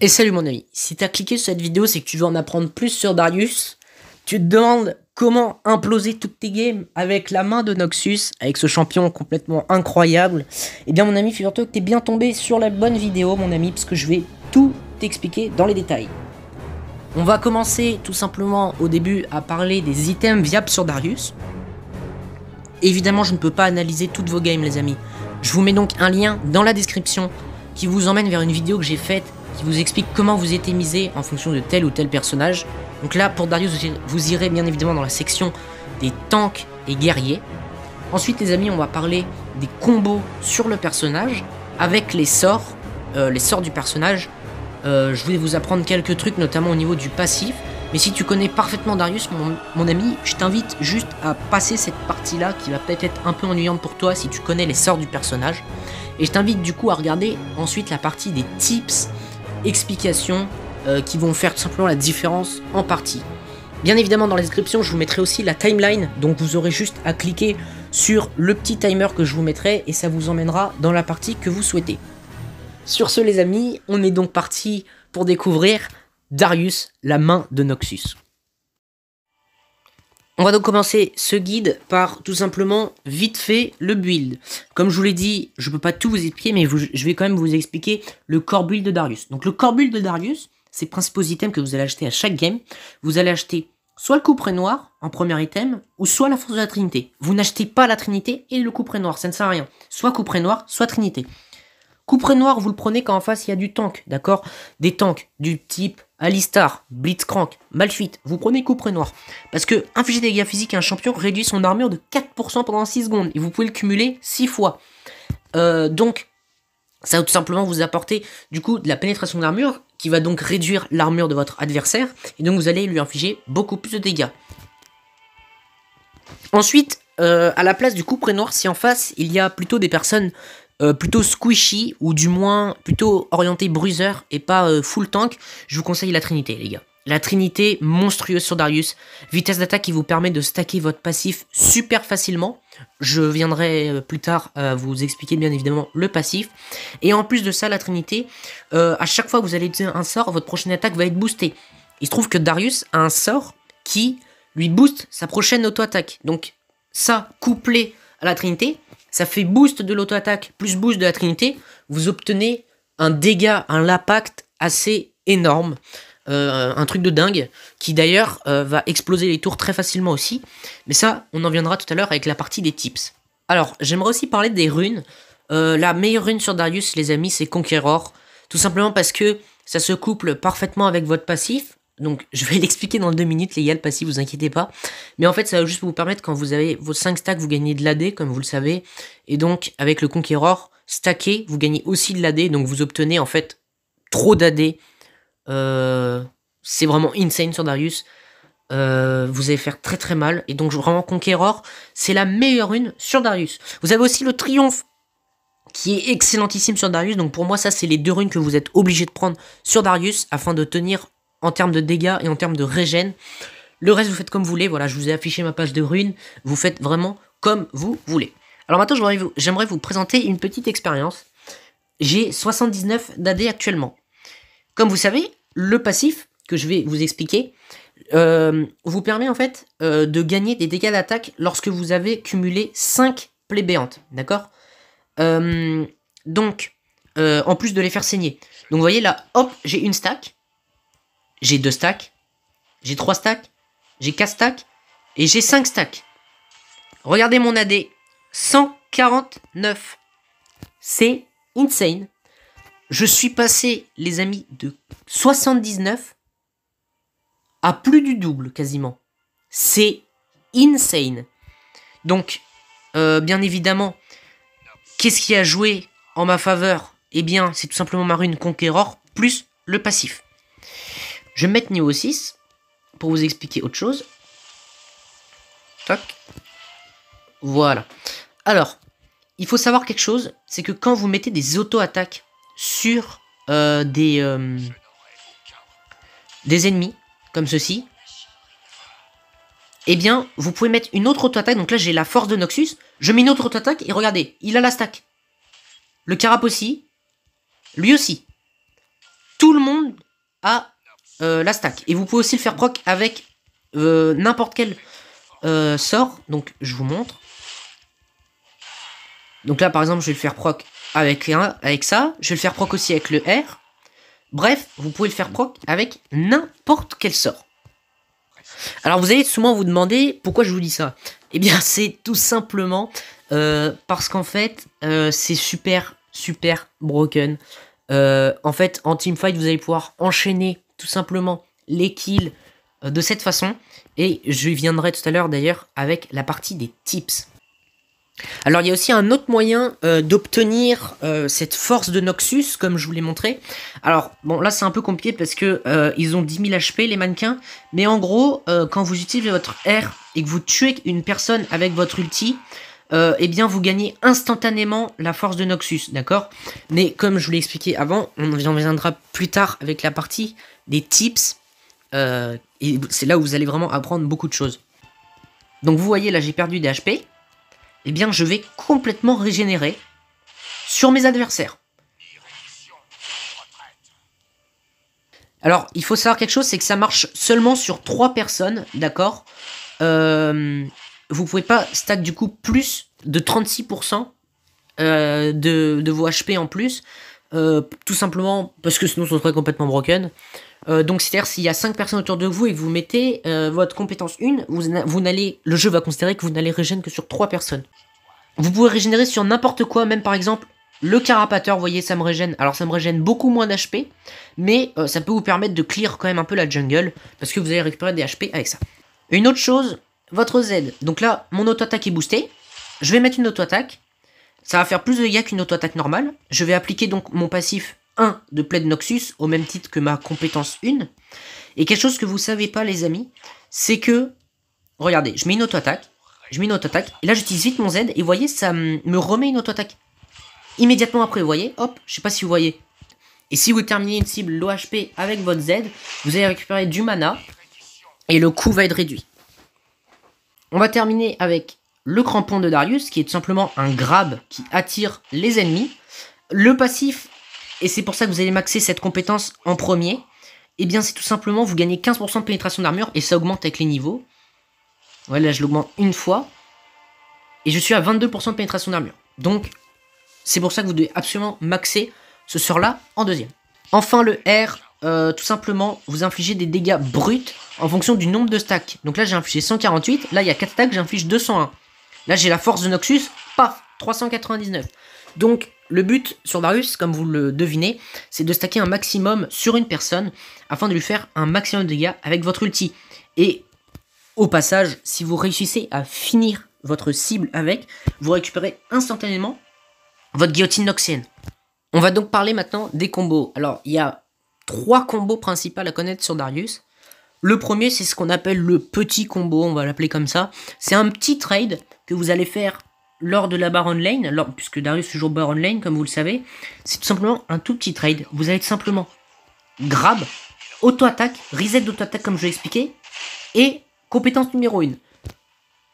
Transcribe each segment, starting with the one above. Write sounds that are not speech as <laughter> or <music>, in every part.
Et salut mon ami, si t'as cliqué sur cette vidéo, c'est que tu veux en apprendre plus sur Darius. Tu te demandes comment imploser toutes tes games avec la main de Noxus, avec ce champion complètement incroyable. Eh bien mon ami, figure-toi que t'es bien tombé sur la bonne vidéo mon ami, parce que je vais tout t'expliquer dans les détails. On va commencer tout simplement au début à parler des items viables sur Darius. Évidemment, je ne peux pas analyser toutes vos games les amis. Je vous mets donc un lien dans la description qui vous emmène vers une vidéo que j'ai faite qui vous explique comment vous misé en fonction de tel ou tel personnage. Donc là, pour Darius, vous irez bien évidemment dans la section des tanks et guerriers. Ensuite, les amis, on va parler des combos sur le personnage avec les sorts, euh, les sorts du personnage. Euh, je voulais vous apprendre quelques trucs, notamment au niveau du passif. Mais si tu connais parfaitement Darius, mon, mon ami, je t'invite juste à passer cette partie-là qui va peut-être être un peu ennuyante pour toi si tu connais les sorts du personnage. Et je t'invite du coup à regarder ensuite la partie des tips explications euh, qui vont faire tout simplement la différence en partie. Bien évidemment, dans la description, je vous mettrai aussi la timeline, donc vous aurez juste à cliquer sur le petit timer que je vous mettrai et ça vous emmènera dans la partie que vous souhaitez. Sur ce, les amis, on est donc parti pour découvrir Darius, la main de Noxus. On va donc commencer ce guide par tout simplement vite fait le build. Comme je vous l'ai dit, je ne peux pas tout vous expliquer, mais je vais quand même vous expliquer le core build de Darius. Donc le core build de Darius, c'est les principaux items que vous allez acheter à chaque game. Vous allez acheter soit le couperet noir en premier item, ou soit la force de la Trinité. Vous n'achetez pas la Trinité et le couperet noir, ça ne sert à rien. Soit couperet noir, soit Trinité. Couperet noir, vous le prenez quand en face il y a du tank, d'accord Des tanks du type Alistar, Blitzcrank, Malphite, vous prenez coup près noir. Parce que infliger des dégâts physiques à un champion réduit son armure de 4% pendant 6 secondes. Et vous pouvez le cumuler 6 fois. Euh, donc, ça va tout simplement vous apporter du coup de la pénétration d'armure qui va donc réduire l'armure de votre adversaire. Et donc vous allez lui infliger beaucoup plus de dégâts. Ensuite, euh, à la place du coup près noir, si en face il y a plutôt des personnes euh, plutôt squishy ou du moins plutôt orienté bruiser et pas euh, full tank, je vous conseille la Trinité les gars. La Trinité monstrueuse sur Darius, vitesse d'attaque qui vous permet de stacker votre passif super facilement. Je viendrai euh, plus tard vous expliquer bien évidemment le passif. Et en plus de ça, la Trinité, à chaque fois que vous allez utiliser un sort, votre prochaine attaque va être boostée. Il se trouve que Darius a un sort qui lui booste sa prochaine auto-attaque. Donc ça, couplé à la Trinité, ça fait boost de l'auto-attaque plus boost de la Trinité, vous obtenez un dégât, un lapact assez énorme. Euh, un truc de dingue, qui d'ailleurs euh, va exploser les tours très facilement aussi. Mais ça, on en viendra tout à l'heure avec la partie des tips. Alors, j'aimerais aussi parler des runes. Euh, la meilleure rune sur Darius, les amis, c'est Conqueror. Tout simplement parce que ça se couple parfaitement avec votre passif. Donc je vais <laughs> l'expliquer dans deux minutes, les gars, le vous inquiétez pas. Mais en fait, ça va juste vous permettre, quand vous avez vos 5 stacks, vous gagnez de l'AD, comme vous le savez. Et donc, avec le Conqueror, stacké, vous gagnez aussi de l'AD. Donc vous obtenez en fait trop d'AD. Euh, c'est vraiment insane sur Darius. Euh, vous allez faire très très mal. Et donc vraiment Conqueror, c'est la meilleure rune sur Darius. Vous avez aussi le triomphe qui est excellentissime sur Darius. Donc pour moi, ça c'est les deux runes que vous êtes obligé de prendre sur Darius afin de tenir en termes de dégâts et en termes de régène. Le reste, vous faites comme vous voulez. Voilà, je vous ai affiché ma page de ruines. Vous faites vraiment comme vous voulez. Alors maintenant, j'aimerais vous présenter une petite expérience. J'ai 79 d'AD actuellement. Comme vous savez, le passif que je vais vous expliquer euh, vous permet en fait euh, de gagner des dégâts d'attaque lorsque vous avez cumulé 5 plaies D'accord euh, Donc, en plus de les faire saigner. Donc vous voyez là, hop, j'ai une stack j'ai 2 stacks, j'ai 3 stacks, j'ai 4 stacks et j'ai 5 stacks. Regardez mon AD, 149. C'est insane. Je suis passé, les amis, de 79 à plus du double quasiment. C'est insane. Donc, euh, bien évidemment, qu'est-ce qui a joué en ma faveur Eh bien, c'est tout simplement ma rune Conqueror plus le passif. Je vais mettre niveau 6 pour vous expliquer autre chose. Toc. Voilà. Alors, il faut savoir quelque chose, c'est que quand vous mettez des auto-attaques sur euh, des, euh, des ennemis, comme ceci, eh bien, vous pouvez mettre une autre auto-attaque. Donc là, j'ai la force de Noxus. Je mets une autre auto-attaque et regardez, il a la stack. Le Carap aussi. Lui aussi. Tout le monde a euh, la stack. Et vous pouvez aussi le faire proc avec euh, n'importe quel euh, sort. Donc je vous montre. Donc là par exemple je vais le faire proc avec, avec ça. Je vais le faire proc aussi avec le R. Bref, vous pouvez le faire proc avec n'importe quel sort. Alors vous allez souvent vous demander pourquoi je vous dis ça. Eh bien <laughs> c'est tout simplement parce qu'en fait c'est super super broken. en fait en teamfight vous allez pouvoir enchaîner tout simplement les kills euh, de cette façon. Et je viendrai tout à l'heure d'ailleurs avec la partie des tips. Alors il y a aussi un autre moyen euh, d'obtenir euh, cette force de Noxus, comme je vous l'ai montré. Alors bon là c'est un peu compliqué parce que ils ont 10 000 HP les mannequins, mais en gros quand vous utilisez votre R et que vous tuez une personne avec votre ulti, eh bien vous gagnez instantanément la force de Noxus, d'accord Mais comme je vous l'ai expliqué avant, on en viendra plus tard avec la partie des tips. Euh, et c'est là où vous allez vraiment apprendre beaucoup de choses. Donc vous voyez, là j'ai perdu des HP. et eh bien, je vais complètement régénérer sur mes adversaires. Alors, il faut savoir quelque chose, c'est que ça marche seulement sur 3 personnes, d'accord euh, Vous pouvez pas stack du coup plus de 36% euh, de, de, vos HP en plus, euh, tout simplement parce que sinon ce serait complètement broken. Euh, donc, c'est-à-dire, s'il y a 5 personnes autour de vous et que vous mettez euh, votre compétence 1, vous, vous n'allez, le jeu va considérer que vous n'allez régénérer que sur 3 personnes. Vous pouvez régénérer sur n'importe quoi, même par exemple le carapateur, vous voyez, ça me régène. Alors, ça me régène beaucoup moins d'HP, mais euh, ça peut vous permettre de clear quand même un peu la jungle, parce que vous allez récupérer des HP avec ça. Une autre chose, votre Z. Donc là, mon auto-attaque est boostée. Je vais mettre une auto-attaque. Ça va faire plus de dégâts qu'une auto-attaque normale. Je vais appliquer donc mon passif de Plaid Noxus, au même titre que ma compétence 1. Et quelque chose que vous savez pas, les amis, c'est que, regardez, je mets une auto-attaque, je mets une auto-attaque, et là j'utilise vite mon Z, et voyez, ça me remet une auto-attaque. Immédiatement après, vous voyez, hop, je sais pas si vous voyez. Et si vous terminez une cible l'ohp avec votre Z, vous allez récupérer du mana, et le coût va être réduit. On va terminer avec le crampon de Darius, qui est tout simplement un grab qui attire les ennemis. Le passif et c'est pour ça que vous allez maxer cette compétence en premier, et eh bien c'est tout simplement vous gagnez 15% de pénétration d'armure, et ça augmente avec les niveaux. Voilà, je l'augmente une fois, et je suis à 22% de pénétration d'armure. Donc, c'est pour ça que vous devez absolument maxer ce sort-là en deuxième. Enfin, le R, euh, tout simplement, vous infligez des dégâts bruts en fonction du nombre de stacks. Donc là, j'ai infligé 148, là, il y a 4 stacks, j'inflige 201. Là, j'ai la force de Noxus, paf, 399. Donc le but sur Darius, comme vous le devinez, c'est de stacker un maximum sur une personne afin de lui faire un maximum de dégâts avec votre ulti. Et au passage, si vous réussissez à finir votre cible avec, vous récupérez instantanément votre guillotine noxienne. On va donc parler maintenant des combos. Alors, il y a trois combos principaux à connaître sur Darius. Le premier, c'est ce qu'on appelle le petit combo, on va l'appeler comme ça. C'est un petit trade que vous allez faire lors de la Baron Lane, puisque Darius joue Baron Lane, comme vous le savez, c'est tout simplement un tout petit trade. Vous allez simplement grab, auto-attaque, reset d'auto-attaque comme je l'ai expliqué, et compétence numéro 1.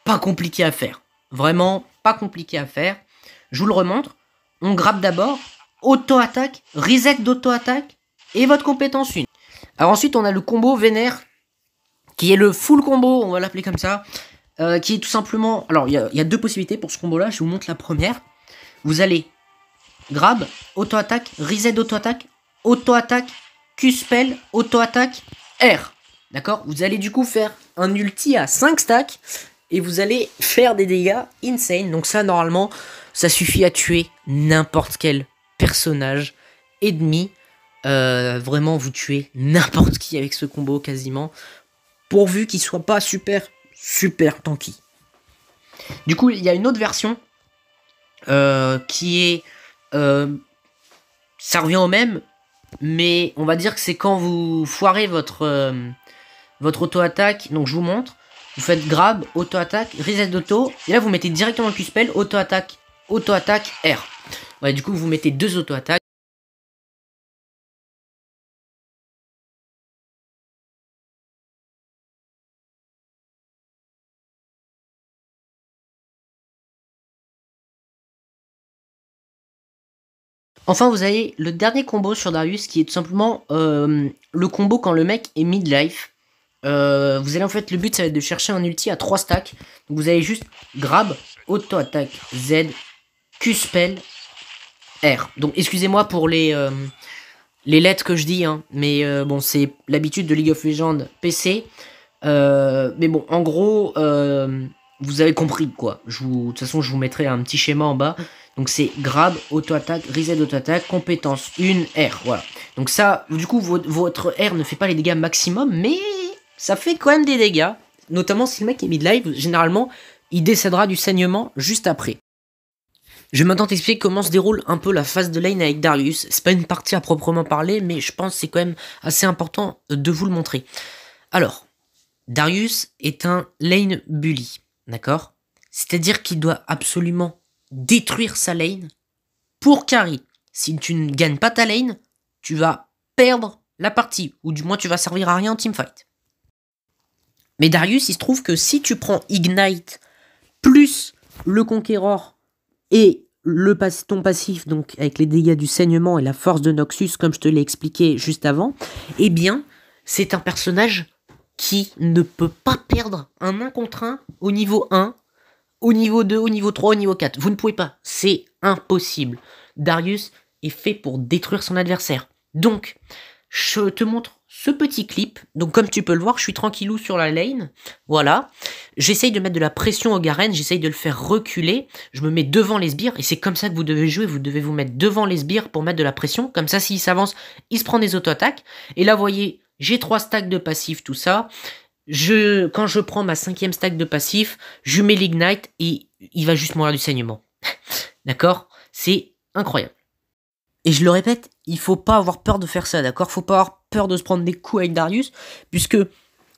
Pas compliqué à faire. Vraiment, pas compliqué à faire. Je vous le remontre. On grab d'abord, auto-attaque, reset d'auto-attaque, et votre compétence 1. Alors ensuite, on a le combo Vénère, qui est le full combo, on va l'appeler comme ça. Euh, qui est tout simplement... Alors, il y, a deux possibilités pour ce combo-là. Je vous montre la première. Vous allez grab, auto-attaque, reset auto-attaque, auto-attaque, Q-spell, auto-attaque, R. D'accord Vous allez du coup faire un ulti à 5 stacks et vous allez faire des dégâts insane. Donc ça, normalement, ça suffit à tuer n'importe quel personnage ennemi. Euh, vraiment, vous tuez n'importe qui avec ce combo quasiment. Pourvu qu'il soit pas super super tanky. Du coup, il y a une autre version euh, qui est. Euh, ça revient au même, mais on va dire que c'est quand vous foirez votre, euh, votre auto-attaque. Donc, je vous montre. Vous faites grab, auto-attaque, reset d'auto. Et là, vous mettez directement le Q-spell, auto-attaque, auto-attaque, R. du coup, vous mettez deux auto-attaques. Enfin, vous avez le dernier combo sur Darius qui est tout simplement euh, le combo quand le mec est midlife. life euh, vous allez en fait, le but ça va être de chercher un ulti à 3 stacks. vous allez juste grab, auto-attaque, Z, Q-spell, R. Donc excusez-moi pour les, euh, les lettres que je dis, hein, mais bon, c'est l'habitude de League of Legends PC. mais bon, en gros, vous avez compris quoi. De toute façon, je vous mettrai un petit schéma en bas. Donc c'est grab, auto-attaque, reset auto-attaque, compétence, une R, voilà. Donc ça, du coup, votre R ne fait pas les dégâts maximum, mais ça fait quand même des dégâts. Notamment si le mec est mid life généralement, il décédera du saignement juste après. Je vais maintenant t'expliquer comment se déroule un peu la phase de lane avec Darius. C'est pas une partie à proprement parler, mais je pense que c'est quand même assez important de vous le montrer. Alors, Darius est un lane bully, d'accord C'est-à-dire qu'il doit absolument détruire sa lane pour carry. Si tu ne gagnes pas ta lane, tu vas perdre la partie, ou du moins tu vas servir à rien en teamfight. Mais Darius, il se trouve que si tu prends Ignite plus le Conqueror et le ton passif, donc avec les dégâts du saignement et la force de Noxus, comme je te l'ai expliqué juste avant, eh bien, c'est un personnage qui ne peut pas perdre un 1 contre 1 au niveau 1 au niveau 2, au niveau 3, au niveau 4. Vous ne pouvez pas. C'est impossible. Darius est fait pour détruire son adversaire. Donc, je te montre ce petit clip. Donc, comme tu peux le voir, je suis tranquillou sur la lane. Voilà. J'essaye de mettre de la pression au Garen. J'essaye de le faire reculer. Je me mets devant les sbires. Et c'est comme ça que vous devez jouer. Vous devez vous mettre devant les sbires pour mettre de la pression. Comme ça, s'il s'avance, il se prend des auto-attaques. Et là, vous voyez, j'ai trois stacks de passifs, tout ça quand je prends ma cinquième stack de passif, je mets l'ignite et il va juste mourir du saignement. <laughs> d'accord C'est incroyable. Et je le répète, il faut pas avoir peur de faire ça, d'accord Faut pas avoir peur de se prendre des coups avec Darius, puisque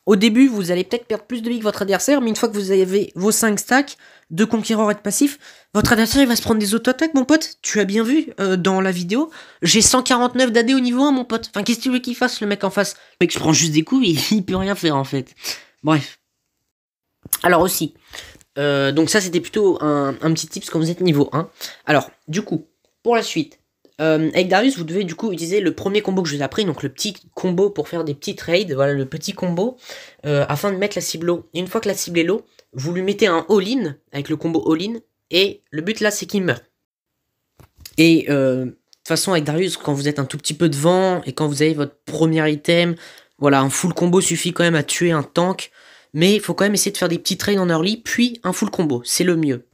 au début, vous allez peut-être perdre plus de vie que votre adversaire, mais une fois que vous avez vos 5 stacks de conquérants et de passifs, votre adversaire il va se prendre des auto-attaques, mon pote. Tu as bien vu euh, dans la vidéo, j'ai 149 d'AD au niveau 1, mon pote. Enfin, qu'est-ce que tu veux qu'il fasse, le mec en face Le mec, je prends juste des coups, et <laughs> il peut rien faire en fait. Bref. Alors aussi, euh, donc ça c'était plutôt un, un, petit tips quand vous êtes niveau 1. Alors, du coup, pour la suite, euh, avec Darius, vous devez du coup utiliser le premier combo que je vous ai appris, donc le petit combo pour faire des petits trades, voilà le petit combo, euh, afin de mettre la cible low. une fois que la cible est low, vous lui mettez un all-in avec le combo all-in, et le but là c'est qu'il meurt. Et euh, de toute façon, avec Darius, quand vous êtes un tout petit peu devant et quand vous avez votre premier item, voilà, un full combo suffit quand même à tuer un tank, mais il faut quand même essayer de faire des petits trades en early, puis un full combo, c'est le mieux.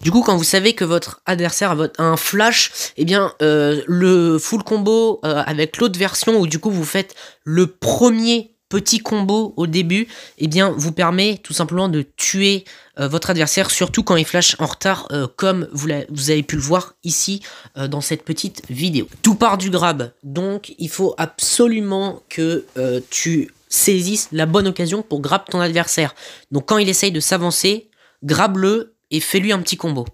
Du coup, quand vous savez que votre adversaire a un flash, eh bien, euh, le full combo euh, avec l'autre version où du coup vous faites le premier petit combo au début, eh bien, vous permet tout simplement de tuer euh, votre adversaire, surtout quand il flash en retard, comme vous, avez pu le voir ici dans cette petite vidéo. Tout part du grab, donc il faut absolument que tu saisisses la bonne occasion pour grab ton adversaire. Donc quand il essaye de s'avancer, grab le et fais-lui un petit combo.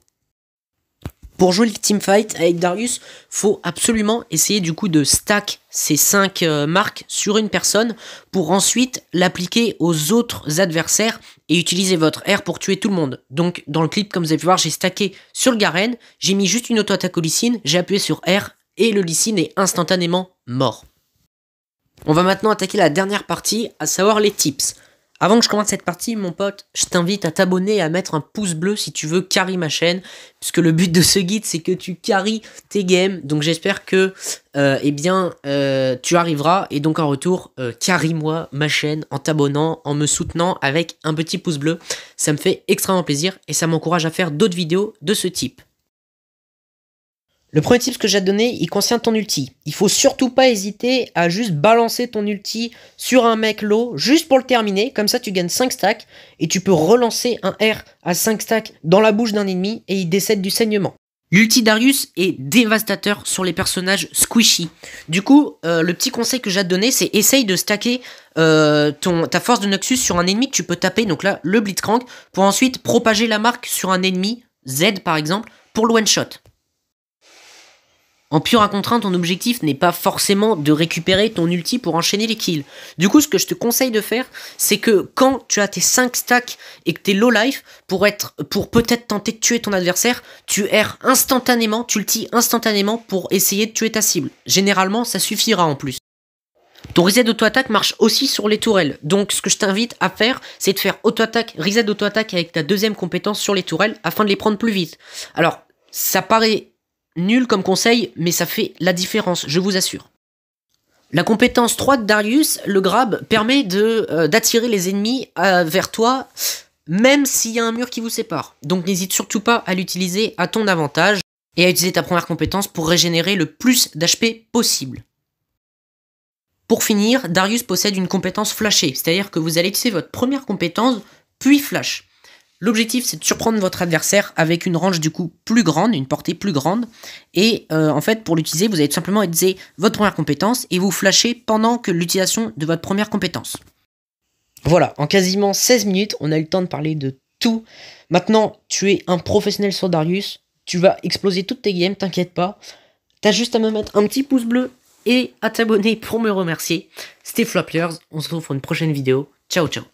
Pour jouer le teamfight avec Darius, faut absolument essayer du coup de stack ces 5 euh, marques sur une personne pour ensuite l'appliquer aux autres adversaires et utiliser votre R pour tuer tout le monde. Donc dans le clip, comme vous avez pu voir, j'ai stacké sur le Garen, j'ai mis juste une auto-attaque au Lysine, j'ai appuyé sur R et le Lysine est instantanément mort. On va maintenant attaquer la dernière partie, à savoir les tips. Avant que je commence cette partie, mon pote, je t'invite à t'abonner et à mettre un pouce bleu si tu veux carry ma chaîne, puisque le but de ce guide c'est que tu carries tes games. Donc j'espère que, euh, eh bien, euh, tu arriveras et donc en retour, euh, moi ma chaîne en t'abonnant, en me soutenant avec un petit pouce bleu. Ça me fait extrêmement plaisir et ça m'encourage à faire d'autres vidéos de ce type. Le premier tip que j'ai donné, il concerne ton ulti. Il faut surtout pas hésiter à juste balancer ton ulti sur un mec low, juste pour le terminer. Comme ça, tu gagnes 5 stacks et tu peux relancer un R à 5 stacks dans la bouche d'un ennemi et il décède du saignement. L'ulti Darius est dévastateur sur les personnages squishy. Du coup, euh, le petit conseil que j'ai à te donner, c'est essaye de stacker euh, ton, ta force de Noxus sur un ennemi que tu peux taper, donc là, le Blitzcrank, pour ensuite propager la marque sur un ennemi, Z par exemple, pour le one-shot. En pure à contrainte, ton objectif n'est pas forcément de récupérer ton ulti pour enchaîner les kills. Du coup, ce que je te conseille de faire, c'est que quand tu as tes 5 stacks et que t'es low life, pour être, pour peut-être tenter de tuer ton adversaire, tu erres instantanément, tu ulti instantanément pour essayer de tuer ta cible. Généralement, ça suffira en plus. Ton reset auto-attaque marche aussi sur les tourelles. Donc ce que je t'invite à faire, c'est de faire auto-attaque, reset dauto attaque avec ta deuxième compétence sur les tourelles afin de les prendre plus vite. Alors, ça paraît Nul comme conseil, mais ça fait la différence, je vous assure. La compétence 3 de Darius, le grab, permet euh, d'attirer les ennemis euh, vers toi, même s'il y a un mur qui vous sépare. Donc n'hésite surtout pas à l'utiliser à ton avantage et à utiliser ta première compétence pour régénérer le plus d'HP possible. Pour finir, Darius possède une compétence flashée, c'est-à-dire que vous allez utiliser votre première compétence, puis flash. L'objectif, c'est de surprendre votre adversaire avec une range du coup plus grande, une portée plus grande. Et euh, en fait, pour l'utiliser, vous allez simplement utiliser votre première compétence et vous flasher pendant que l'utilisation de votre première compétence. Voilà, en quasiment 16 minutes, on a eu le temps de parler de tout. Maintenant, tu es un professionnel sur Darius, tu vas exploser toutes tes games, t'inquiète pas. T'as juste à me mettre un petit pouce bleu et à t'abonner pour me remercier. C'était Flappers, on se retrouve pour une prochaine vidéo. Ciao ciao